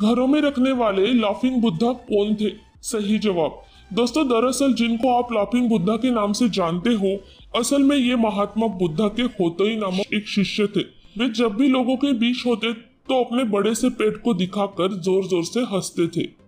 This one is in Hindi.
घरों में रखने वाले लाफिंग बुद्धा कौन थे सही जवाब दोस्तों दरअसल जिनको आप लाफिंग बुद्धा के नाम से जानते हो असल में ये महात्मा बुद्धा के होते ही नामक एक शिष्य थे वे जब भी लोगों के बीच होते तो अपने बड़े से पेट को दिखाकर जोर जोर से हंसते थे